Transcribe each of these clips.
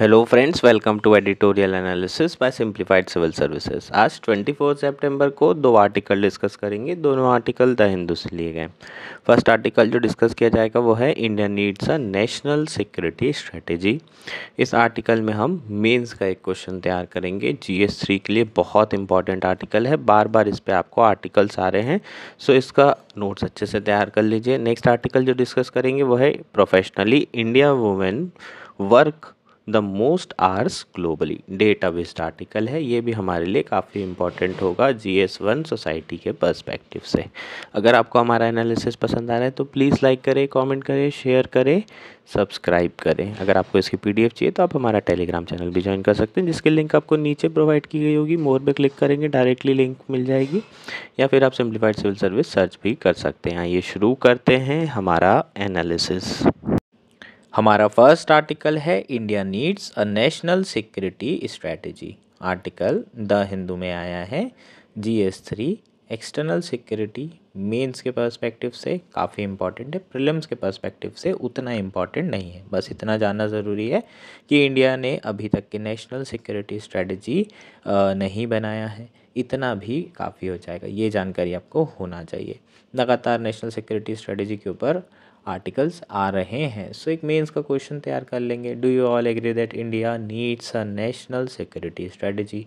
Hello friends welcome to editorial analysis by simplified civil services आज 24 सितंबर को दो article discuss करेंगे दोनों आर्टिकल द हिंदू से लिए गए फर्स्ट आर्टिकल जो डिस्कस किया जाएगा वो है India needs a national security strategy इस आर्टिकल में हम मेंस का एक क्वेश्चन तैयार करेंगे जी थ्री के लिए बहुत इंपॉर्टेंट आर्टिकल है बार बार इस पर आपको आर्टिकल्स आ रहे हैं सो इसका नोट्स अच्छे से तैयार कर लीजिए नेक्स्ट आर्टिकल जो डिस्कस करेंगे वो है professionally India women work the most hours globally data based article है ये भी हमारे लिए काफ़ी इंपॉर्टेंट होगा जी एस वन सोसाइटी के परस्पेक्टिव से अगर आपको हमारा एनालिसिस पसंद आ रहा है तो प्लीज़ लाइक करें कॉमेंट करें शेयर करें सब्सक्राइब करें अगर आपको इसकी एफ चाहिए तो आप हमारा टेलीग्राम चैनल भी ज्वाइन कर सकते हैं जिसकी लिंक आपको नीचे प्रोवाइड की गई होगी मोर पर क्लिक करेंगे डायरेक्टली लिंक मिल जाएगी या फिर आप सिम्प्लीफाइड सिविल सर्विस सर्च भी कर सकते हैं ये शुरू करते हैं हमारा एनालिसिस हमारा फर्स्ट आर्टिकल है India needs a national security strategy article the Hindu में आया है G S three external security mains के पर्सपेक्टिव से काफ़ी इंपॉर्टेंट है प्रिलिम्स के पर्सपेक्टिव से उतना इम्पॉर्टेंट नहीं है बस इतना जानना ज़रूरी है कि इंडिया ने अभी तक के नेशनल सिक्योरिटी स्ट्रेटजी नहीं बनाया है इतना भी काफ़ी हो जाएगा ये जानकारी आपको होना चाहिए लगातार नेशनल सिक्योरिटी स्ट्रेटजी के ऊपर आर्टिकल्स आ रहे हैं सो so, एक मेंस का क्वेश्चन तैयार कर लेंगे do you all agree that India needs a national security strategy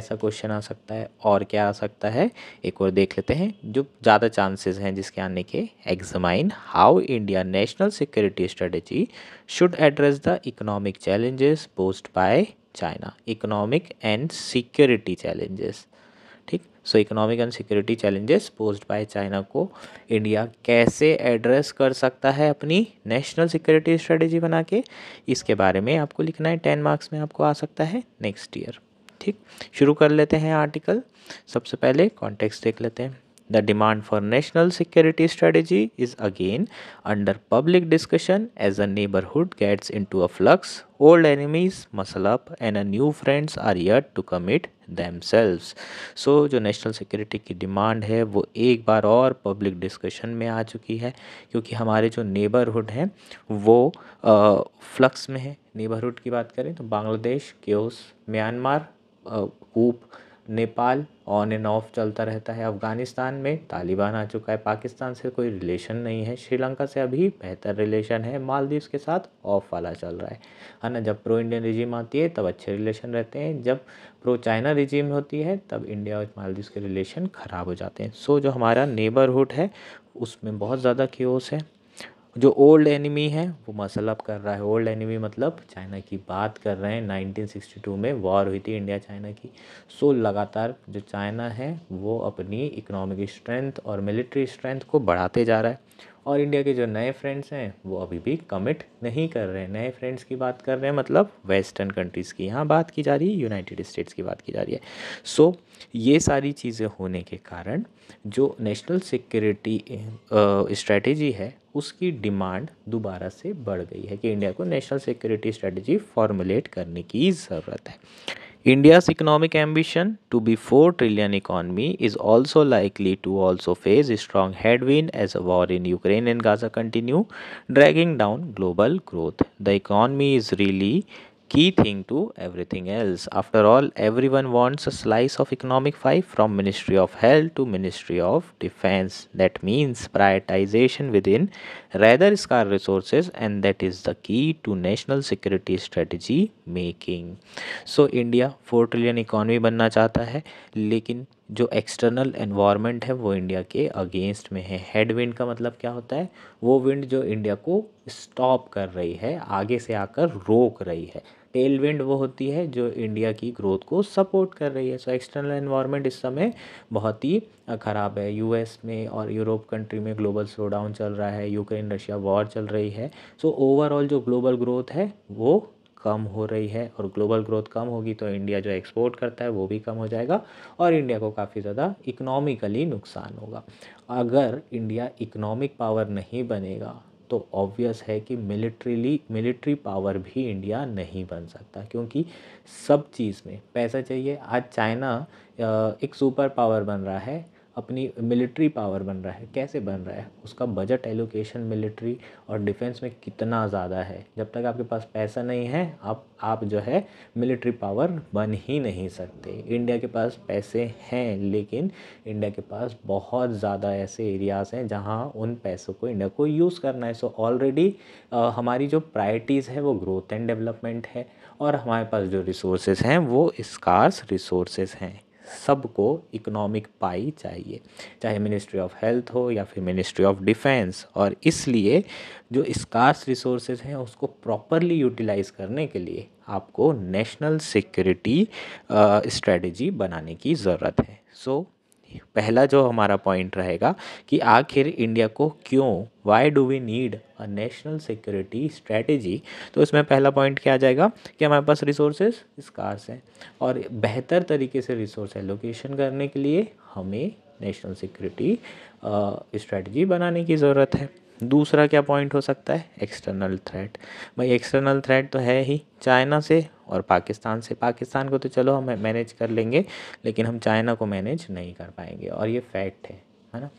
ऐसा क्वेश्चन आ सकता है और क्या आ सकता है एक और देख लेते हैं जो ज़्यादा चांसेस हैं जिसके आने के examine how India national security strategy should address the economic challenges posed by China economic and security challenges so economic and security challenges posed by China को इंडिया कैसे एड्रेस कर सकता है अपनी नेशनल सिक्योरिटी स्ट्रेटेजी बना के इसके बारे में आपको लिखना है टेन मार्क्स में आपको आ सकता है नेक्स्ट ईयर ठीक शुरू कर लेते हैं आर्टिकल सबसे पहले कॉन्टेक्स्ट देख लेते हैं The demand for national security strategy is again under public discussion as a neighborhood gets into a flux. Old enemies muscle up and a new friends are yet to commit themselves. So jo जो national security की demand है वो एक बार और public discussion में आ चुकी है क्योंकि हमारे जो नेबरहुड हैं वो फ्लक्स में है नेबरहुड की बात करें तो Bangladesh case Myanmar coup Nepal on and off चलता रहता है अफ़गानिस्तान में तालिबान आ चुका है पाकिस्तान से कोई रिलेशन नहीं है श्रीलंका से अभी बेहतर रिलेशन है मालदीव्स के साथ ऑफ वाला चल रहा है है ना जब प्रो इंडियन रिजीम आती है तब अच्छे रिलेशन रहते हैं जब प्रो चाइना रिजीम होती है तब इंडिया और मालदीव्स के रिलेशन ख़राब हो जाते हैं सो जो हमारा नेबरहुड है उसमें बहुत ज़्यादा क्योस है जो ओल्ड एनिमी है वो मसल अप कर रहा है ओल्ड एनिमी मतलब चाइना की बात कर रहे हैं 1962 में वॉर हुई थी इंडिया चाइना की सो लगातार जो चाइना है वो अपनी इकोनॉमिक स्ट्रेंथ और मिलिट्री स्ट्रेंथ को बढ़ाते जा रहा है और इंडिया के जो नए फ्रेंड्स हैं वो अभी भी कमिट नहीं कर रहे हैं नए फ्रेंड्स की बात कर रहे हैं मतलब वेस्टर्न कंट्रीज़ की यहाँ बात की जा रही है यूनाइटेड स्टेट्स की बात की जा रही है सो so, ये सारी चीज़ें होने के कारण जो नेशनल सिक्योरिटी स्ट्रेटेजी है उसकी डिमांड दोबारा से बढ़ गई है कि इंडिया को नेशनल सिक्योरिटी स्ट्रेटजी फॉर्मुलेट करने की ज़रूरत है India's economic ambition to be four trillion economy is also likely to also face strong headwind as a war in Ukraine and Gaza continue dragging down global growth the economy is really key thing to everything else. After all, everyone wants a slice of economic pie from Ministry of Health to Ministry of Defense. That means prioritization within rather scarce resources and that is the key to national security strategy making. So India 4 trillion economy banna chahta hai lekin जो external environment है वो India के against में है head wind का मतलब क्या होता है वो विंड जो इंडिया को स्टॉप कर रही है आगे से आकर रोक रही है टेल विंड वो होती है जो इंडिया की ग्रोथ को सपोर्ट कर रही है सो एक्सटर्नल इन्वायरमेंट इस समय बहुत ही ख़राब है यूएस में और यूरोप कंट्री में ग्लोबल स्लोडाउन चल रहा है यूक्रेन रशिया वॉर चल रही है सो ओवरऑल जो ग्लोबल ग्रोथ है वो कम हो रही है और ग्लोबल ग्रोथ कम होगी तो इंडिया जो एक्सपोर्ट करता है वो भी कम हो जाएगा और इंडिया को काफ़ी ज़्यादा इकोनॉमिकली नुकसान होगा अगर इंडिया इकोनॉमिक पावर नहीं बनेगा तो ऑब्वियस है कि मिलिट्रीली मिलिट्री पावर भी इंडिया नहीं बन सकता क्योंकि सब चीज़ में पैसा चाहिए आज चाइना एक सुपर पावर बन रहा है अपनी मिलिट्री पावर बन रहा है कैसे बन रहा है उसका बजट एलोकेशन मिलिट्री और डिफेंस में कितना ज़्यादा है जब तक आपके पास पैसा नहीं है आप आप जो है मिलिट्री पावर बन ही नहीं सकते इंडिया के पास पैसे हैं लेकिन इंडिया के पास बहुत ज़्यादा ऐसे एरियाज़ हैं जहाँ उन पैसों को इंडिया को यूज़ करना है सो ऑलरेडी हमारी जो प्रायरिटीज़ है वो ग्रोथ एंड डेवलपमेंट है और हमारे पास जो रिसोर्सेज हैं वो स्कार्स रिसोर्सेज हैं सबको इकोनॉमिक पाई चाहिए चाहे मिनिस्ट्री ऑफ हेल्थ हो या फिर मिनिस्ट्री ऑफ डिफेंस और इसलिए जो स्कार्स रिसोर्सेज हैं उसको प्रॉपरली यूटिलाइज करने के लिए आपको नेशनल सिक्योरिटी स्ट्रेटजी बनाने की ज़रूरत है सो so, पहला जो हमारा पॉइंट रहेगा कि आखिर इंडिया को क्यों why do we need a national security strategy तो इसमें पहला पॉइंट क्या आ जाएगा कि हमारे पास रिसोर्सेज स्कार्स हैं और बेहतर तरीके से रिसोर्स एलोकेशन करने के लिए हमें नेशनल सिक्योरिटी स्ट्रेटजी बनाने की ज़रूरत है दूसरा क्या पॉइंट हो सकता है एक्सटर्नल थ्रेट भाई एक्सटर्नल थ्रेट तो है ही चाइना से और पाकिस्तान से पाकिस्तान को तो चलो हम मैनेज कर लेंगे लेकिन हम चाइना को मैनेज नहीं कर पाएंगे और ये फैक्ट है है ना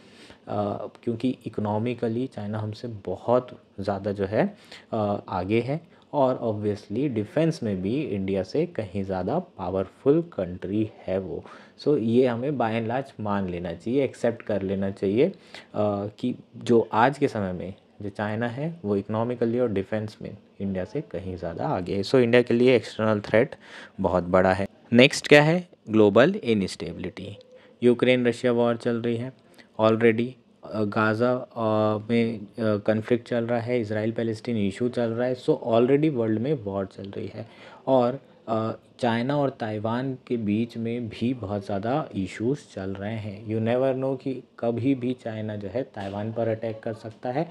क्योंकि इकोनॉमिकली चाइना हमसे बहुत ज़्यादा जो है आ, आगे है और ऑब्वियसली डिफेंस में भी इंडिया से कहीं ज़्यादा पावरफुल कंट्री है वो सो so, ये हमें बाय एंड लार्ज मान लेना चाहिए एक्सेप्ट कर लेना चाहिए आ, कि जो आज के समय में जो चाइना है वो इकोनॉमिकली और डिफेंस में इंडिया से कहीं ज़्यादा आगे है सो so, इंडिया के लिए एक्सटर्नल थ्रेट बहुत बड़ा है नेक्स्ट क्या है global instability Ukraine Russia war चल रही है ऑलरेडी गाज़ा में कन्फ्लिक्ट चल रहा है इसराइल पैलेस्टीन इशू चल रहा है सो ऑलरेडी वर्ल्ड में वॉर चल रही है और चाइना और ताइवान के बीच में भी बहुत ज़्यादा इश्यूज चल रहे हैं यू नेवर नो कि कभी भी चाइना जो है ताइवान पर अटैक कर सकता है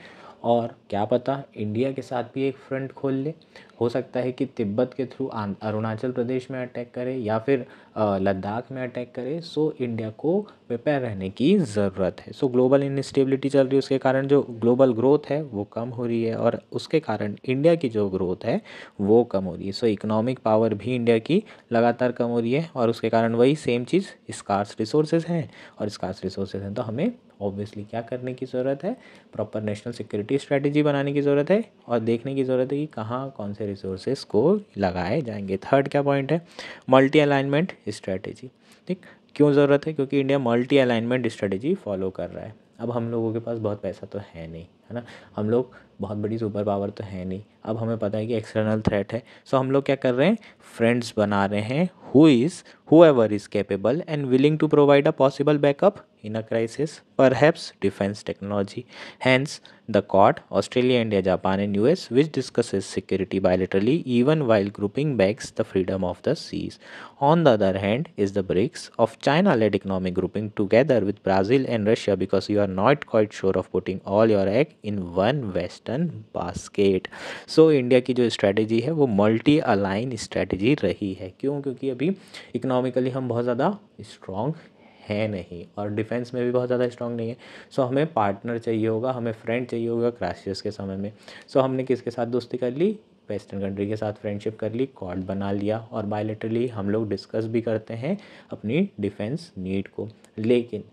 और क्या पता इंडिया के साथ भी एक फ्रंट खोल ले हो सकता है कि तिब्बत के थ्रू अरुणाचल प्रदेश में अटैक करे या फिर लद्दाख में अटैक करे सो इंडिया को प्रिपेयर रहने की ज़रूरत है सो ग्लोबल इनस्टेबिलिटी चल रही है उसके कारण जो ग्लोबल ग्रोथ है वो कम हो रही है और उसके कारण इंडिया की जो ग्रोथ है वो कम हो रही है सो इकोनॉमिक पावर भी इंडिया की लगातार कम हो रही है और उसके कारण वही सेम चीज़ स्कार्स रिसोर्सेज हैं और स्कार्स रिसोर्सेज हैं तो हमें ऑब्वियसली क्या करने की ज़रूरत है प्रॉपर नेशनल सिक्योरिटी स्ट्रैटेजी बनाने की ज़रूरत है और देखने की ज़रूरत है कि कहाँ कौन से रिसोर्सेज को लगाए जाएंगे थर्ड क्या पॉइंट है मल्टी अलाइनमेंट स्ट्रेटेजी ठीक क्यों ज़रूरत है क्योंकि India multi alignment strategy follow कर रहा है अब हम लोगों के पास बहुत पैसा तो है नहीं है ना हम लोग बहुत बड़ी सुपर पावर तो है नहीं अब हमें पता है कि एक्सटर्नल थ्रेट है सो हम लोग क्या कर रहे हैं फ्रेंड्स बना रहे हैं who is who ever is capable and willing to provide a possible backup in a crisis perhaps defence technology hence the Quad Australia India Japan and U S which is security bilaterally even while grouping backs the freedom of the seas on the other hand is the BRICS of China led economic grouping together with Brazil and Russia because you are not quite sure of putting all your egg in one west return basket so India की जो strategy है वो multi align strategy रही है क्यों क्योंकि अभी economically हम बहुत ज़्यादा स्ट्रॉन्ग है नहीं और डिफेंस में भी बहुत ज़्यादा स्ट्रॉन्ग नहीं है सो so, हमें पार्टनर चाहिए होगा हमें फ्रेंड चाहिए होगा क्राइसिस के समय में सो so, हमने किसके साथ दोस्ती कर ली वेस्टर्न कंट्री के साथ फ्रेंडशिप कर ली कॉर्ड बना लिया और बायोलिटरली हम लोग डिस्कस भी करते हैं अपनी डिफेंस नीड को लेकिन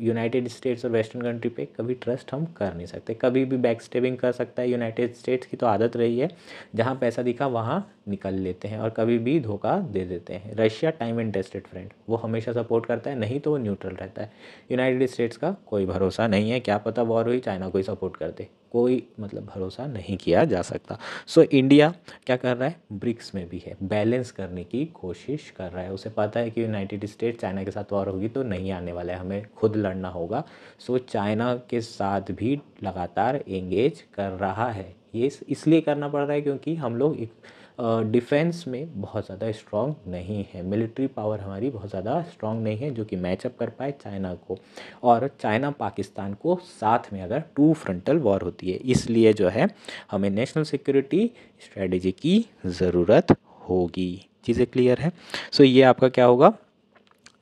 यूनाइटेड स्टेट्स और वेस्टर्न कंट्री पे कभी ट्रस्ट हम कर नहीं सकते कभी भी बैक स्टेबिंग कर सकता है यूनाइटेड स्टेट्स की तो आदत रही है जहाँ पैसा दिखा वहाँ निकल लेते हैं और कभी भी धोखा दे देते हैं रशिया टाइम इंटरेस्टेड फ्रेंड वो हमेशा सपोर्ट करता है नहीं तो वो न्यूट्रल रहता है यूनाइटेड स्टेट्स का कोई भरोसा नहीं है क्या पता वॉर हुई चाइना को ही सपोर्ट करते कोई मतलब भरोसा नहीं किया जा सकता सो so, इंडिया क्या कर रहा है ब्रिक्स में भी है बैलेंस करने की कोशिश कर रहा है उसे पता है कि यूनाइटेड स्टेट चाइना के साथ वॉर होगी तो नहीं आने वाला है हमें खुद लड़ना होगा सो so, चाइना के साथ भी लगातार एंगेज कर रहा है ये इसलिए करना पड़ रहा है क्योंकि हम लोग डिफेंस में बहुत ज़्यादा स्ट्रॉन्ग नहीं है मिलिट्री पावर हमारी बहुत ज़्यादा स्ट्रॉन्ग नहीं है जो कि मैचअप कर पाए चाइना को और चाइना पाकिस्तान को साथ में अगर टू फ्रंटल वॉर होती है इसलिए जो है हमें नेशनल सिक्योरिटी स्ट्रेटजी की ज़रूरत होगी चीज़ें क्लियर है सो so, ये आपका क्या होगा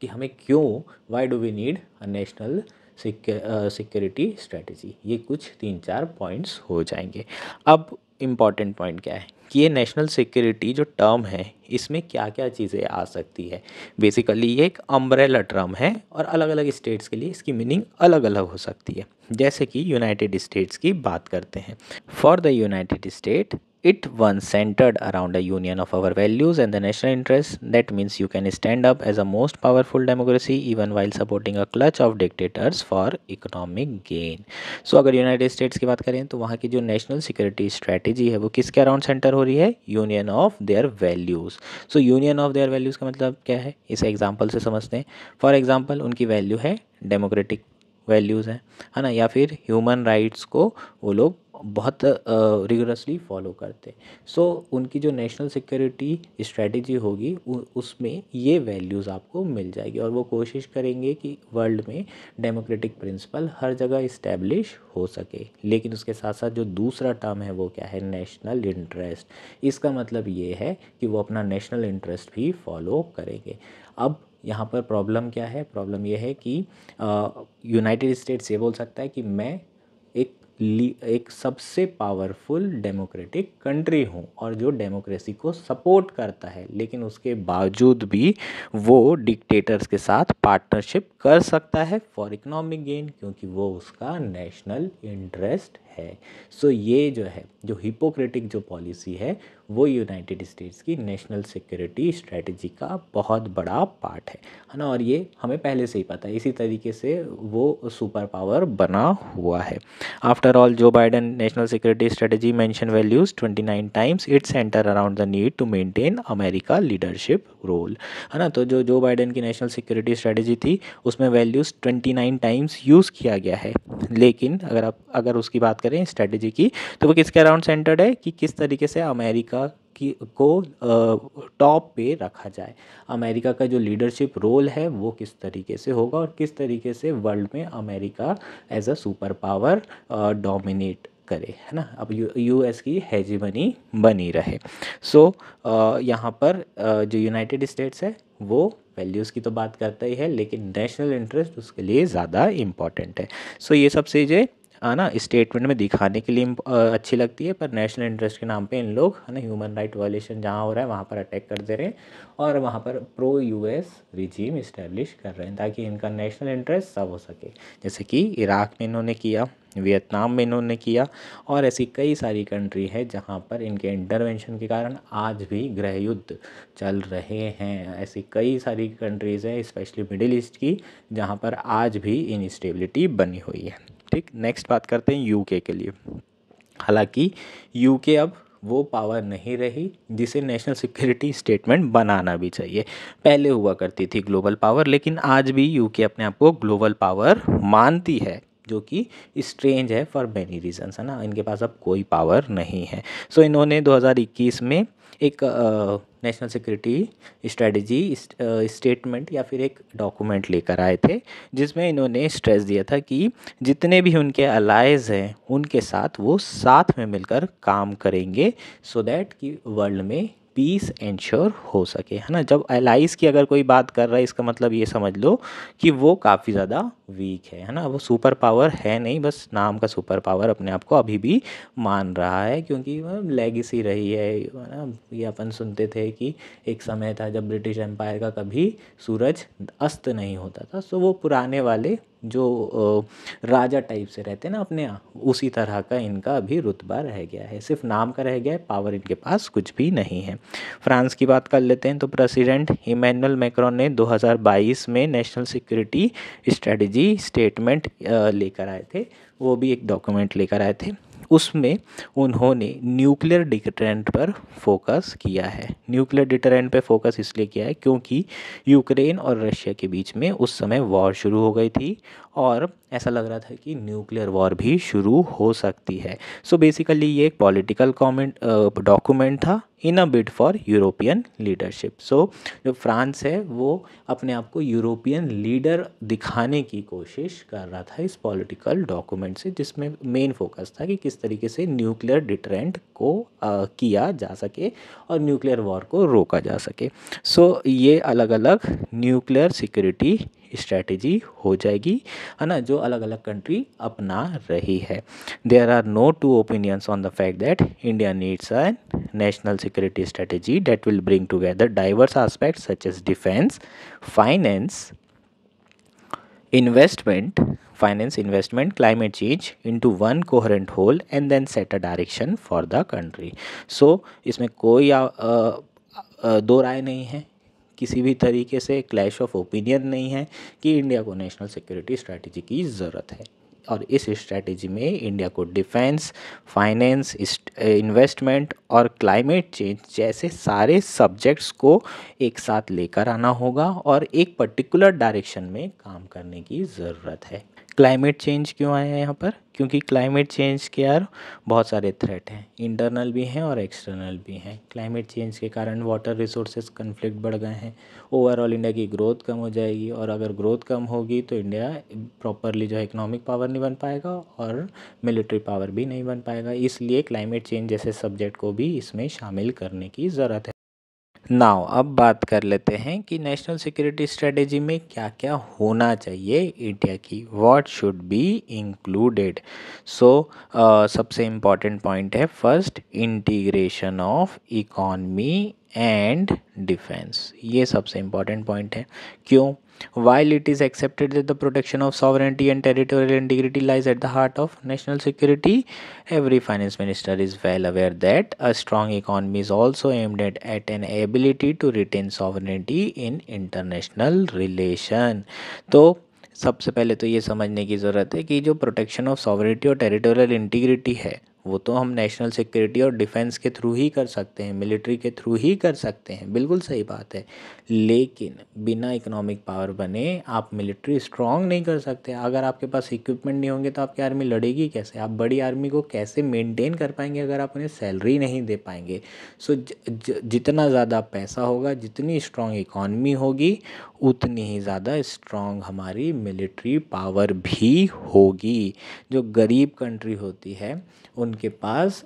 कि हमें क्यों why do we need a national security strategy ये कुछ तीन चार पॉइंट्स हो जाएंगे अब इम्पॉर्टेंट पॉइंट क्या है कि ये नेशनल सिक्योरिटी जो टर्म है इसमें क्या क्या चीज़ें आ सकती है बेसिकली ये एक अम्ब्रेला टर्म है और अलग अलग स्टेट्स के लिए इसकी मीनिंग अलग अलग हो सकती है जैसे कि यूनाइटेड स्टेट्स की बात करते हैं for the United State it once centered around a union of our values and the national interests. That means you can stand up as a most powerful democracy even while supporting a clutch of dictators for economic gain. So agar united states ki baat kare to wahan ki jo national security strategy hai wo kiske around center ho rahi hai union of their values so union of their values ka matlab kya hai is example se samajhte hain for example unki value hai democratic values हैं है ना या फिर human rights को वो लोग बहुत rigorously follow करते सो उनकी जो नेशनल सिक्योरिटी स्ट्रेटजी होगी उसमें ये वैल्यूज़ आपको मिल जाएगी और वो कोशिश करेंगे कि वर्ल्ड में डेमोक्रेटिक प्रिंसिपल हर जगह इस्टेब्लिश हो सके लेकिन उसके साथ साथ जो दूसरा टर्म है वो क्या है नेशनल इंटरेस्ट इसका मतलब ये है कि वो अपना नेशनल इंटरेस्ट भी फॉलो करेंगे अब यहाँ पर प्रॉब्लम क्या है प्रॉब्लम यह है कि यूनाइटेड स्टेट्स ये बोल सकता है कि मैं एक सबसे पावरफुल डेमोक्रेटिक कंट्री हो और जो डेमोक्रेसी को सपोर्ट करता है लेकिन उसके बावजूद भी वो डिक्टेटर्स के साथ पार्टनरशिप कर सकता है फॉर इकोनॉमिक गेन क्योंकि वो उसका नेशनल इंटरेस्ट है सो so ये जो है जो हिपोक्रेटिक जो पॉलिसी है वो यूनाइटेड स्टेट्स की नेशनल सिक्योरिटी स्ट्रेटजी का बहुत बड़ा पार्ट है है ना और ये हमें पहले से ही पता है इसी तरीके से वो सुपर पावर बना हुआ है आफ्टर ऑल जो Biden national security strategy mention values 29 times it centre around the need to maintain America leadership role है ना तो जो जो बाइडन की नेशनल सिक्योरिटी स्ट्रेटजी थी उसमें वैल्यूज़ ट्वेंटी टाइम्स यूज़ किया गया है लेकिन अगर आप अगर उसकी बात करें स्ट्रैटेजी की तो वो किसके अराउंड सेंटर्ड है कि किस तरीके से अमेरिका की को टॉप पे रखा जाए अमेरिका का जो लीडरशिप रोल है वो किस तरीके से होगा और किस तरीके से वर्ल्ड में America as a super power dominate करे है ना अब यू यूएस की हैजिमनी बनी रहे सो so, यहाँ पर जो यूनाइटेड स्टेट्स है वो वैल्यूज़ की तो बात करता ही है लेकिन नेशनल इंटरेस्ट उसके लिए ज़्यादा इम्पॉर्टेंट है सो so, ये सब चीज़ें है हाँ ना स्टेटमेंट में दिखाने के लिए अच्छी लगती है पर नेशनल इंटरेस्ट के नाम पे इन लोग है ना ह्यूमन राइट वायलेशन जहाँ हो रहा है वहाँ पर अटैक कर दे रहे हैं और वहाँ पर प्रो यूएस रिजीम इस्टेब्लिश कर रहे हैं ताकि इनका नेशनल इंटरेस्ट सब हो सके जैसे कि इराक में इन्होंने किया वियतनाम में इन्होंने किया और ऐसी कई सारी कंट्री है जहाँ पर इनके इंटरवेंशन के कारण आज भी गृह युद्ध चल रहे हैं ऐसी कई सारी कंट्रीज़ हैं स्पेशली मिडिल ईस्ट की जहाँ पर आज भी इनस्टेबिलिटी बनी हुई है ठीक नेक्स्ट बात करते हैं यूके के लिए हालांकि यूके अब वो पावर नहीं रही जिसे नेशनल सिक्योरिटी स्टेटमेंट बनाना भी चाहिए पहले हुआ करती थी ग्लोबल पावर लेकिन आज भी यूके अपने आप को ग्लोबल पावर मानती है जो कि स्ट्रेंज है फॉर मैनी रीजंस है ना इनके पास अब कोई पावर नहीं है सो so, इन्होंने 2021 में एक आ, नेशनल सिक्योरिटी स्ट्रेटजी स्टेटमेंट या फिर एक डॉक्यूमेंट लेकर आए थे जिसमें इन्होंने स्ट्रेस दिया था कि जितने भी उनके अलाइज हैं उनके साथ वो साथ में मिलकर काम करेंगे सो so दैट कि वर्ल्ड में पीस इंश्योर हो सके है ना जब एलाइज की अगर कोई बात कर रहा है इसका मतलब ये समझ लो कि वो काफ़ी ज़्यादा वीक है है ना वो सुपर पावर है नहीं बस नाम का सुपर पावर अपने आप को अभी भी मान रहा है क्योंकि लेगेसी रही है ना ये अपन सुनते थे कि एक समय था जब ब्रिटिश एम्पायर का कभी सूरज अस्त नहीं होता था सो तो वो पुराने वाले जो राजा टाइप से रहते ना अपने उसी तरह का इनका अभी रुतबा रह गया है सिर्फ नाम का रह गया है पावर इनके पास कुछ भी नहीं है फ्रांस की बात कर लेते हैं तो प्रेसिडेंट इमैनुअल मैक्रॉन ने 2022 में नेशनल सिक्योरिटी स्ट्रेटजी स्टेटमेंट लेकर आए थे वो भी एक डॉक्यूमेंट लेकर आए थे उसमें उन्होंने न्यूक्लियर डिटरेंट पर फोकस किया है न्यूक्लियर डिटरेंट पर फोकस इसलिए किया है क्योंकि यूक्रेन और रशिया के बीच में उस समय वॉर शुरू हो गई थी और ऐसा लग रहा था कि न्यूक्लियर वॉर भी शुरू हो सकती है सो so बेसिकली ये एक पॉलिटिकल कॉमेंट डॉक्यूमेंट था in a bid for European leadership so जो फ्रांस है वो अपने आप को यूरोपियन लीडर दिखाने की कोशिश कर रहा था इस पॉलिटिकल डॉक्यूमेंट से जिसमें मेन फोकस था कि किस तरीके से न्यूक्लियर डिटरेंट को आ, किया जा सके और न्यूक्लियर वॉर को रोका जा सके सो so, ये अलग अलग न्यूक्लियर सिक्योरिटी स्ट्रैटेजी हो जाएगी है ना जो अलग अलग कंट्री अपना रही है there are no two opinions on the fact that India needs a national security strategy that will bring together diverse aspect such as defence finance investment finance investment climate change into one coherent whole and then set a direction for the country so इसमें कोई आ, आ, आ, दो राय नहीं है किसी भी तरीके से clash of opinion नहीं है कि इंडिया को नेशनल सिक्योरिटी स्ट्रैटेजी की ज़रूरत है और इस स्ट्रैटेजी में इंडिया को डिफेंस फाइनेंस इन्वेस्टमेंट और क्लाइमेट चेंज जैसे सारे सब्जेक्ट्स को एक साथ लेकर आना होगा और एक पर्टिकुलर डायरेक्शन में काम करने की ज़रूरत है क्लाइमेट चेंज क्यों आया है यहाँ पर क्योंकि क्लाइमेट चेंज के यार बहुत सारे थ्रेट हैं इंटरनल भी हैं और एक्सटर्नल भी हैं क्लाइमेट चेंज के कारण वाटर रिसोर्सेज कन्फ्लिक्ट बढ़ गए हैं ओवरऑल इंडिया की ग्रोथ कम हो जाएगी और अगर ग्रोथ कम होगी तो इंडिया प्रॉपरली जो है इकनॉमिक पावर नहीं बन पाएगा और मिलिट्री पावर भी नहीं बन पाएगा इसलिए क्लाइमेट चेंज जैसे सब्जेक्ट को भी इसमें शामिल करने की ज़रूरत है नाव अब बात कर लेते हैं कि नेशनल सिक्योरिटी स्ट्रेटेजी में क्या क्या होना चाहिए इंडिया की what should be included so सबसे इम्पॉर्टेंट पॉइंट है first integration of economy and defence ये सबसे इम्पॉर्टेंट पॉइंट है क्यों while it is accepted that the protection of sovereignty and territorial integrity lies at the heart of national security every finance minister is well aware that a strong economy is also aimed at, at an ability to retain sovereignty in international relation तो सबसे पहले तो ये समझने की ज़रूरत है कि जो प्रोटेक्शन ऑफ सॉवरेटी और टेरिटोरियल इंटीग्रिटी है वो तो हम नेशनल सिक्योरिटी और डिफेंस के थ्रू ही कर सकते हैं मिलिट्री के थ्रू ही कर सकते हैं बिल्कुल सही बात है लेकिन बिना इकोनॉमिक पावर बने आप मिलिट्री स्ट्रॉन्ग नहीं कर सकते अगर आपके पास इक्विपमेंट नहीं होंगे तो आपकी आर्मी लड़ेगी कैसे आप बड़ी आर्मी को कैसे मेंटेन कर पाएंगे अगर आप उन्हें सैलरी नहीं दे पाएंगे सो ज, ज, जितना ज़्यादा पैसा होगा जितनी स्ट्रॉन्ग इकॉनमी होगी उतनी ही ज़्यादा स्ट्रॉन्ग हमारी मिलिट्री पावर भी होगी जो गरीब कंट्री होती है उनके पास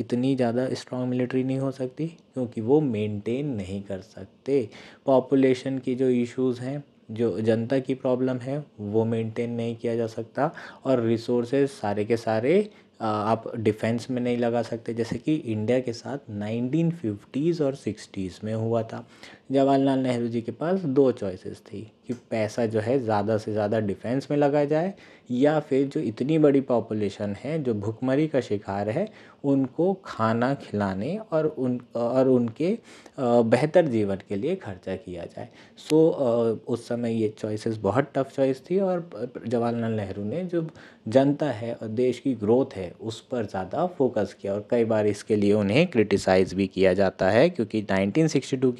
इतनी ज़्यादा स्ट्रॉन्ग मिलिट्री नहीं हो सकती क्योंकि वो मेंटेन नहीं कर सकते पॉपुलेशन की जो इश्यूज़ हैं जो जनता की प्रॉब्लम है वो मेंटेन नहीं किया जा सकता और रिसोर्सेज सारे के सारे आप डिफेंस में नहीं लगा सकते जैसे कि इंडिया के साथ नाइनटीन फिफ्टीज़ और सिक्सटीज़ में हुआ था जवाहरलाल नेहरू जी के पास दो चॉइसेस थी कि पैसा जो है ज़्यादा से ज़्यादा डिफेंस में लगाया जाए या फिर जो इतनी बड़ी पॉपुलेशन है जो भुखमरी का शिकार है उनको खाना खिलाने और उन और उनके बेहतर जीवन के लिए खर्चा किया जाए सो उस समय ये चॉइसेस बहुत टफ चॉइस थी और जवाहरलाल नेहरू ने जो जनता है और देश की ग्रोथ है उस पर ज़्यादा फोकस किया और कई बार इसके लिए उन्हें क्रिटिसाइज़ भी किया जाता है क्योंकि नाइनटीन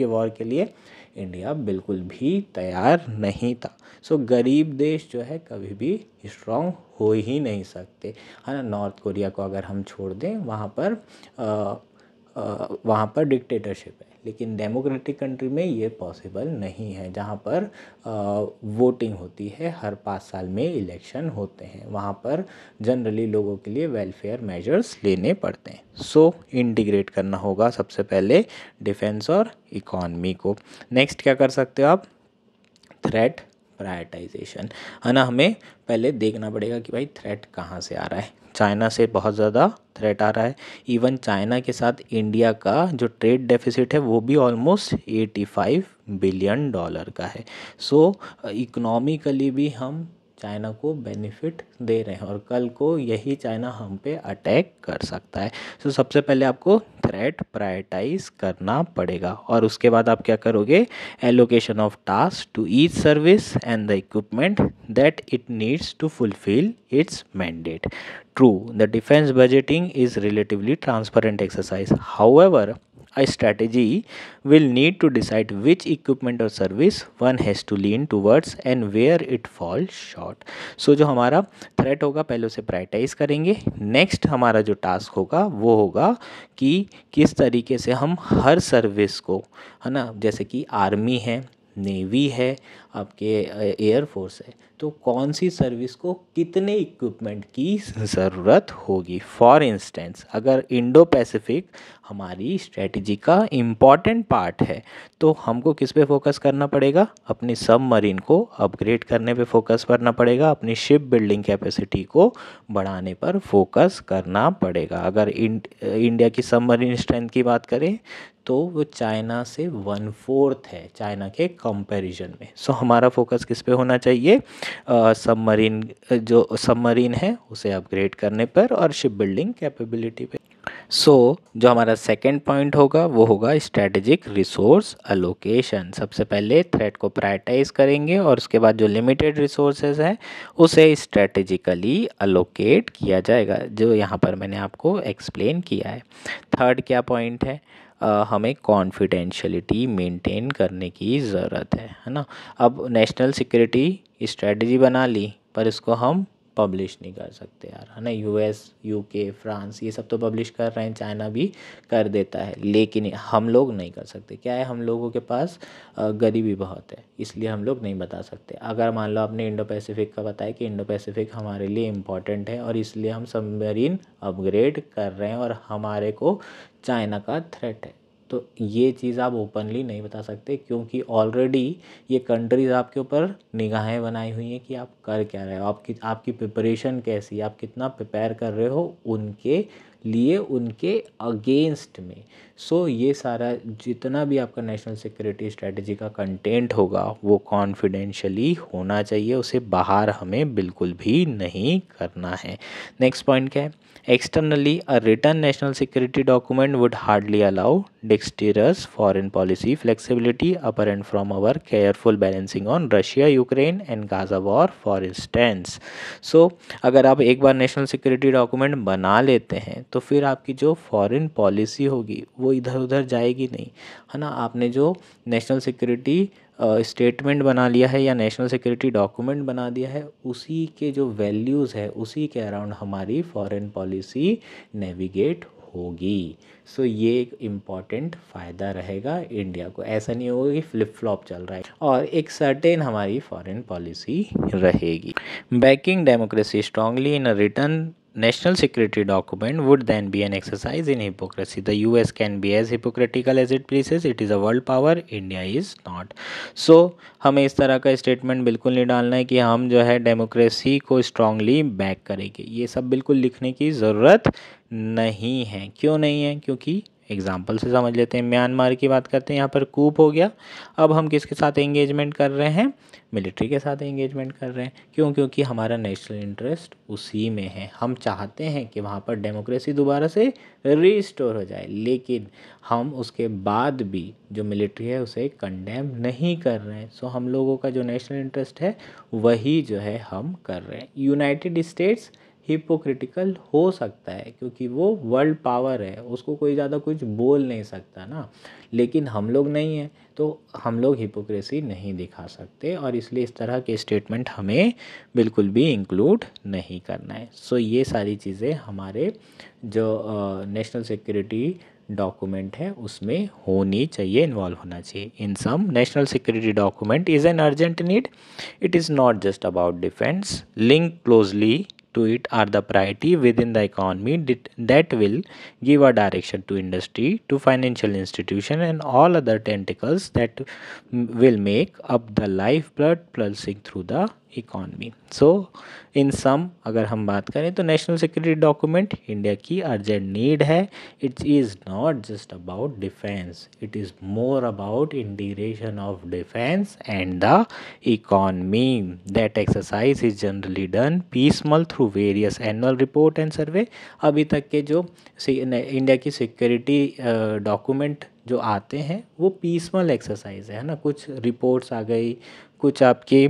के वॉर के लिए लिए इंडिया बिल्कुल भी तैयार नहीं था सो गरीब देश जो है कभी भी स्ट्रॉन्ग हो ही नहीं सकते है ना नॉर्थ कोरिया को अगर हम छोड़ दें वहाँ पर वहाँ पर डिक्टेटरशिप है लेकिन डेमोक्रेटिक कंट्री में ये पॉसिबल नहीं है जहाँ पर वोटिंग होती है हर पाँच साल में इलेक्शन होते हैं वहाँ पर जनरली लोगों के लिए वेलफेयर मेजर्स लेने पड़ते हैं सो so, इंटीग्रेट करना होगा सबसे पहले डिफेंस और इकॉनमी को नेक्स्ट क्या कर सकते हो आप थ्रेट प्रायटाइजेशन है ना हमें पहले देखना पड़ेगा कि भाई थ्रेट कहाँ से आ रहा है चाइना से बहुत ज़्यादा थ्रेट आ रहा है इवन चाइना के साथ इंडिया का जो ट्रेड डेफिसिट है वो भी almost eighty five billion dollar का है सो so, इकोनॉमिकली भी हम चाइना को बेनिफिट दे रहे हैं और कल को यही चाइना हम पे अटैक कर सकता है so, सबसे पहले आपको थ्रेट प्रायटाइज करना पड़ेगा और उसके बाद आप क्या करोगे allocation of task to each service and the equipment that it needs to fulfil its mandate true the defence budgeting is relatively transparent exercise how A strategy will need to decide which equipment or service one has to lean towards and where it falls short. so, jo hamara threat hoga pehle उसे prioritize karenge next hamara jo task hoga wo hoga ki kis tarike se hum har service ko है ना जैसे कि army है navy है आपके air force है तो कौन सी सर्विस को कितने इक्विपमेंट की ज़रूरत होगी फॉर इंस्टेंस अगर इंडो पैसिफिक हमारी स्ट्रेटजी का इम्पॉर्टेंट पार्ट है तो हमको किस पे फोकस करना पड़ेगा अपनी सब मरीन को अपग्रेड करने पे फोकस करना पड़ेगा अपनी शिप बिल्डिंग कैपेसिटी को बढ़ाने पर फोकस करना पड़ेगा अगर इंडिया की सब मरीन स्ट्रेंथ की बात करें तो वो चाइना से वन फोर्थ है चाइना के कंपैरिजन में सो हमारा फोकस किस पे होना चाहिए सबमरीन जो सबमरीन है उसे अपग्रेड करने पर और शिप बिल्डिंग कैपेबिलिटी पे सो so, जो हमारा सेकेंड पॉइंट होगा वो होगा स्ट्रेटेजिक रिसोर्स अलोकेशन सबसे पहले थ्रेड को प्रायटाइज करेंगे और उसके बाद जो लिमिटेड रिसोर्सेज हैं उसे स्ट्रेटेजिकली अलोकेट किया जाएगा जो यहाँ पर मैंने आपको एक्सप्लेन किया है थर्ड क्या पॉइंट है हमें कॉन्फिडेंशलिटी मेंटेन करने की ज़रूरत है है ना अब नेशनल सिक्योरिटी स्ट्रेटजी बना ली पर इसको हम पब्लिश नहीं कर सकते यार है ना यूएस यूके फ्रांस ये सब तो पब्लिश कर रहे हैं चाइना भी कर देता है लेकिन हम लोग नहीं कर सकते क्या है हम लोगों के पास गरीबी बहुत है इसलिए हम लोग नहीं बता सकते अगर मान लो आपने इंडो पैसिफिक का बताया कि इंडो पैसिफिक हमारे लिए इम्पॉर्टेंट है और इसलिए हम सबमरीन अपग्रेड कर रहे हैं और हमारे को चाइना का थ्रेट है तो ये चीज़ आप ओपनली नहीं बता सकते क्योंकि ऑलरेडी ये कंट्रीज़ आपके ऊपर निगाहें बनाई हुई हैं कि आप कर क्या रहे हो आपकी आपकी प्रिपरेशन कैसी आप कितना प्रिपेयर कर रहे हो उनके लिए उनके अगेंस्ट में सो so, ये सारा जितना भी आपका नेशनल सिक्योरिटी स्ट्रेटजी का कंटेंट होगा वो कॉन्फिडेंशली होना चाहिए उसे बाहर हमें बिल्कुल भी नहीं करना है नेक्स्ट पॉइंट क्या है Externally, a written national security document would hardly allow dexterous foreign policy flexibility apparent from our careful balancing on Russia, Ukraine and Gaza war for instance. So, agar aap ek bar national security document bana lete hain to fir aapki jo foreign policy hogi wo idhar udhar jayegi nahi hai na aapne jo national security statement बना लिया है या national security document बना दिया है उसी के जो वैल्यूज़ है उसी के अराउंड हमारी फॉरेन पॉलिसी नेविगेट होगी सो so, ये एक इम्पॉर्टेंट फ़ायदा रहेगा इंडिया को ऐसा नहीं होगा कि फ्लिप फ्लॉप चल रहा है और एक सर्टेन हमारी फॉरेन पॉलिसी रहेगी backing democracy strongly in return national security document would then be an exercise in hypocrisy. The US can be as hypocritical as it pleases. It is a world power. India is not. So hame is tarah ka statement bilkul nahi dalna hai ki hum jo hai democracy ko strongly back karenge ye sab bilkul likhne ki zarurat nahi hai kyon nahi hai kyunki example से समझ लेते हैं Myanmar की बात करते हैं यहाँ पर कूप हो गया अब हम किसके साथ एंगेजमेंट कर रहे हैं मिलिट्री के साथ एंगेजमेंट कर रहे हैं क्यों क्योंकि हमारा नेशनल इंटरेस्ट उसी में है हम चाहते हैं कि वहाँ पर डेमोक्रेसी दोबारा से रिस्टोर हो जाए लेकिन हम उसके बाद भी जो मिलिट्री है उसे कंडेम नहीं कर रहे हैं सो हम लोगों का जो नेशनल इंटरेस्ट है वही जो है हम कर रहे हैं यूनाइटेड स्टेट्स हिपोक्रिटिकल हो सकता है क्योंकि वो वर्ल्ड पावर है उसको कोई ज़्यादा कुछ बोल नहीं सकता ना लेकिन हम लोग नहीं हैं तो हम लोग हिपोक्रेसी नहीं दिखा सकते और इसलिए इस तरह के स्टेटमेंट हमें बिल्कुल भी इंक्लूड नहीं करना है सो ये सारी चीज़ें हमारे जो नेशनल सिक्योरिटी डॉक्यूमेंट है उसमें होनी चाहिए इन्वॉल्व होना चाहिए in sum national security document is an urgent need it is not just about defence link closely to it are the priority within the economy that will give a direction to industry, to financial institution and all other tentacles that will make up the lifeblood pulsing through the economy so in sum अगर हम बात करें तो national security document India की urgent need है it is not just about defence it is more about integration of defence and the economy that exercise is generally done piecemeal through various annual report and survey अभी तक के जो India की security document जो आते हैं वो पीसमल exercise है ना कुछ रिपोर्ट्स आ गई कुछ आपके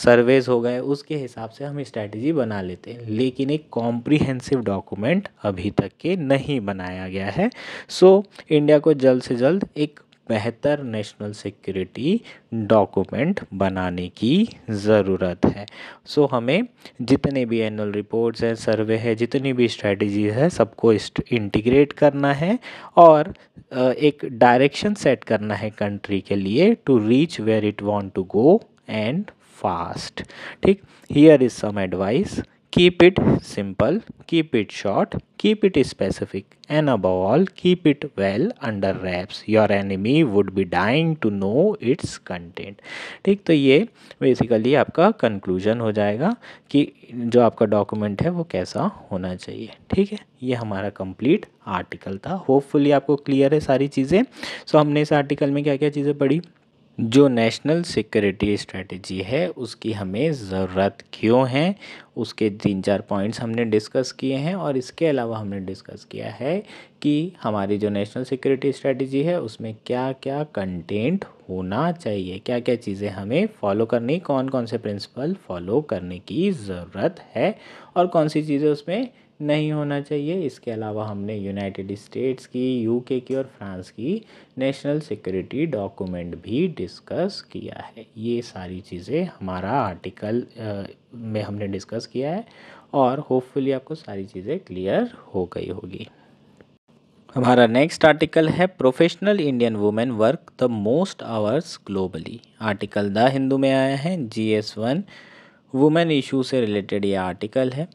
सर्वेज हो गए उसके हिसाब से हम स्ट्रैटेजी बना लेते हैं लेकिन एक कॉम्प्रिहेंसिव डॉक्यूमेंट अभी तक के नहीं बनाया गया है सो इंडिया को जल्द से जल्द एक बेहतर नेशनल सिक्योरिटी डॉक्यूमेंट बनाने की ज़रूरत है सो so, हमें जितने भी एनुअल रिपोर्ट्स हैं सर्वे है जितनी भी स्ट्रेटजीज है सबको इंटीग्रेट करना है और एक डायरेक्शन सेट करना है कंट्री के लिए to reach where it want to go and fast ठीक here is some advice keep it simple, keep it short, keep it specific, and above all, keep it well under wraps. Your enemy would be dying to know its content. ठीक तो ये basically आपका conclusion हो जाएगा कि जो आपका document है वो कैसा होना चाहिए ठीक है ये हमारा कंप्लीट आर्टिकल था होपफुली आपको क्लियर है सारी चीज़ें सो so, हमने इस आर्टिकल में क्या क्या चीज़ें पढ़ी जो नेशनल सिक्योरिटी स्ट्रेटजी है उसकी हमें ज़रूरत क्यों है उसके तीन चार पॉइंट्स हमने डिस्कस किए हैं और इसके अलावा हमने डिस्कस किया है कि हमारी जो नेशनल सिक्योरिटी स्ट्रेटजी है उसमें क्या क्या कंटेंट होना चाहिए क्या क्या चीज़ें हमें फॉलो करनी कौन कौन से प्रिंसिपल फॉलो करने की ज़रूरत है और कौन सी चीज़ें उसमें नहीं होना चाहिए इसके अलावा हमने यूनाइटेड स्टेट्स की यूके की और फ्रांस की नेशनल सिक्योरिटी डॉक्यूमेंट भी डिस्कस किया है ये सारी चीज़ें हमारा आर्टिकल में हमने डिस्कस किया है और होपफुली आपको सारी चीज़ें क्लियर हो गई होगी हमारा नेक्स्ट आर्टिकल है professional Indian women work the most hours globally article the Hindu में आया है G S one women issue से रिलेटेड ये आर्टिकल है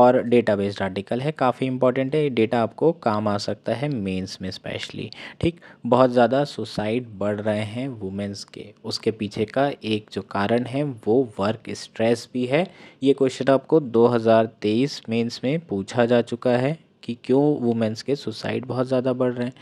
और डेटा बेस्ड आर्टिकल है काफ़ी इंपॉर्टेंट है ये डेटा आपको काम आ सकता है मेंस में स्पेशली ठीक बहुत ज़्यादा सुसाइड बढ़ रहे हैं वुमेंस के उसके पीछे का एक जो कारण है वो वर्क स्ट्रेस भी है ये क्वेश्चन आपको 2023 मेंस में पूछा जा चुका है कि क्यों वुमेंस के सुसाइड बहुत ज़्यादा बढ़ रहे हैं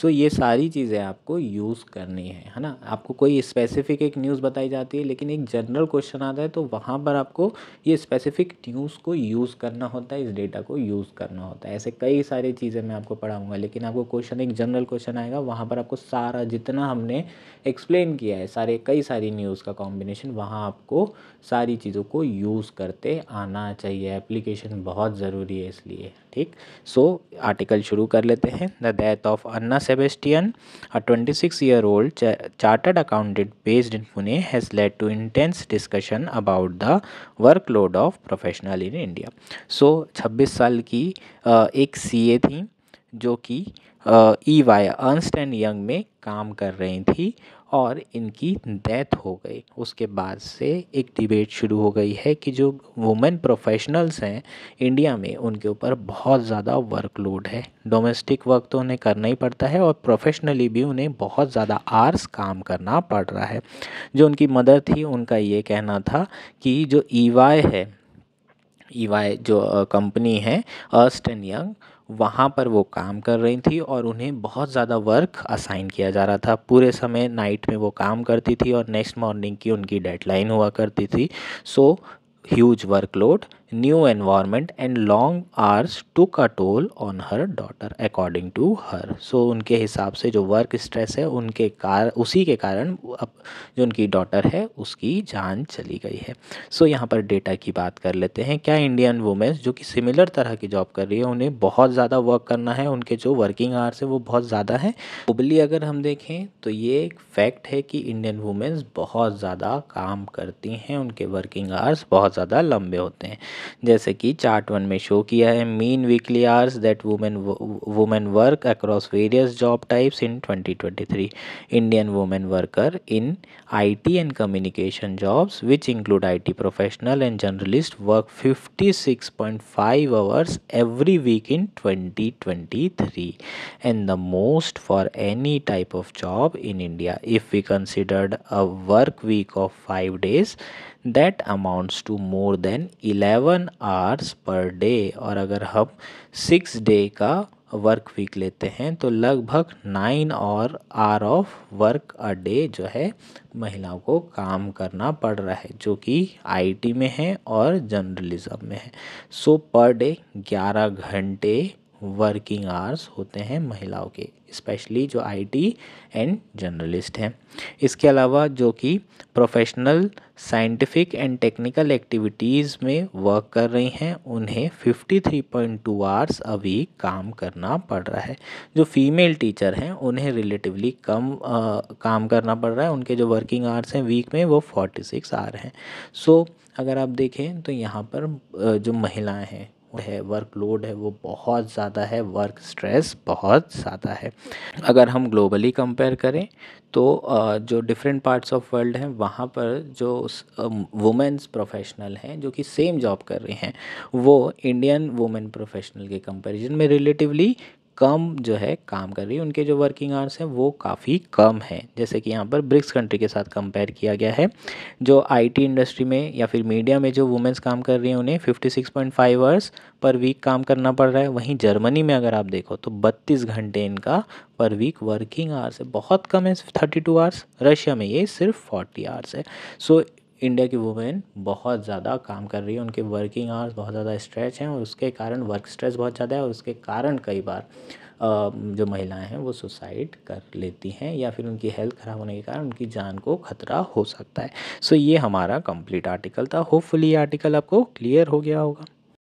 सो ये सारी चीज़ें आपको यूज़ करनी है है ना आपको कोई स्पेसिफिक एक न्यूज़ बताई जाती है लेकिन एक जनरल क्वेश्चन आता है तो वहाँ पर आपको ये स्पेसिफिक न्यूज़ को यूज़ करना होता है इस डेटा को यूज़ करना होता है ऐसे कई सारी चीज़ें मैं आपको पढ़ाऊँगा लेकिन आपको क्वेश्चन एक जनरल क्वेश्चन आएगा वहाँ पर आपको सारा जितना हमने एक्सप्लेन किया है सारे कई सारी न्यूज़ का कॉम्बिनेशन वहाँ आपको सारी चीज़ों को यूज़ करते आना चाहिए एप्लीकेशन बहुत ज़रूरी है इसलिए ठीक सो सो आर्टिकल शुरू कर लेते हैं the death of Anna Sebastian a twenty six year old chartered accountant based in Pune has led to intense discussion about the workload of professional in India so छब्बीस साल की एक सी ए थी जो कि E Y Ernst and Young में काम कर रही थी और इनकी डेथ हो गई उसके बाद से एक डिबेट शुरू हो गई है कि जो वुमेन प्रोफेशनल्स हैं इंडिया में उनके ऊपर बहुत ज़्यादा वर्कलोड है डोमेस्टिक वर्क तो उन्हें करना ही पड़ता है और प्रोफेशनली भी उन्हें बहुत ज़्यादा आर्स काम करना पड़ रहा है जो उनकी मदर थी उनका ये कहना था कि जो ई है ई जो कंपनी है अर्स्ट एंड यंग वहाँ पर वो काम कर रही थी और उन्हें बहुत ज़्यादा वर्क असाइन किया जा रहा था पूरे समय नाइट में वो काम करती थी और नेक्स्ट मॉर्निंग की उनकी डेडलाइन हुआ करती थी so huge workload new environment and long hours to का toll on her daughter according to her so उनके हिसाब से जो वर्क स्ट्रेस है उनके कार उसी के कारण अब जो उनकी डॉटर है उसकी जान चली गई है सो so, यहाँ पर डेटा की बात कर लेते हैं क्या इंडियन वुमेन्स जो कि सिमिलर तरह की जॉब कर रही है उन्हें बहुत ज़्यादा वर्क करना है उनके जो वर्किंग आवर्स है वो बहुत ज़्यादा है ओबली अगर हम देखें तो ये एक फैक्ट है कि इंडियन वुमेंस बहुत ज़्यादा काम करती हैं उनके वर्किंग आवर्स बहुत ज़्यादा लंबे होते हैं जैसे कि चार्ट वन में शो किया है mean weekly hours that women women work across various job types in 2023 Indian women worker in IT and communication jobs which include IT professional and journalist work 56.5 hours every week in 2023 and the most for any type of job in India if we considered a work week of five days that amounts to more than eleven hours per day और अगर हम six day का work week लेते हैं तो लगभग nine और hour of work a day जो है महिलाओं को काम करना पड़ रहा है जो कि आईटी में है और जर्नलिज्म में है सो पर डे ग्यारह घंटे वर्किंग आवर्स होते हैं महिलाओं के स्पेशली जो आईटी एंड जर्नलिस्ट हैं इसके अलावा जो कि professional scientific and technical activities में वर्क कर रही हैं उन्हें 53.2 आवर्स अभी काम करना पड़ रहा है जो फीमेल टीचर हैं उन्हें रिलेटिवली कम आ, काम करना पड़ रहा है उनके जो वर्किंग आवर्स हैं वीक में वो 46 आवर हैं सो so, अगर आप देखें तो यहाँ पर जो महिलाएं हैं है वर्कलोड है वो बहुत ज़्यादा है वर्क स्ट्रेस बहुत ज़्यादा है अगर हम ग्लोबली कंपेयर करें तो जो डिफरेंट पार्ट्स ऑफ वर्ल्ड हैं वहाँ पर जो वुमेंस प्रोफेशनल हैं जो कि सेम जॉब कर रहे हैं वो इंडियन वुमेन प्रोफेशनल के कंपैरिजन में रिलेटिवली कम जो है काम कर रही है उनके जो वर्किंग आवर्स हैं वो काफ़ी कम हैं जैसे कि यहाँ पर ब्रिक्स कंट्री के साथ कंपेयर किया गया है जो आईटी इंडस्ट्री में या फिर मीडिया में जो वुमेंस काम कर रही हैं उन्हें 56.5 आवर्स पर वीक काम करना पड़ रहा है वहीं जर्मनी में अगर आप देखो तो बत्तीस घंटे इनका पर वीक वर्किंग आवर्स है बहुत कम है थर्टी टू आवर्स रशिया में ये सिर्फ फोर्टी आवर्स है सो इंडिया की वुमेन बहुत ज़्यादा काम कर रही है उनके वर्किंग आवर्स बहुत ज़्यादा स्ट्रेच हैं और उसके कारण वर्क स्ट्रेस बहुत ज़्यादा है और उसके कारण कई बार जो महिलाएं हैं वो सुसाइड कर लेती हैं या फिर उनकी हेल्थ ख़राब होने के कारण उनकी जान को खतरा हो सकता है सो ये हमारा कंप्लीट आर्टिकल था होपफुली ये आर्टिकल आपको क्लियर हो गया होगा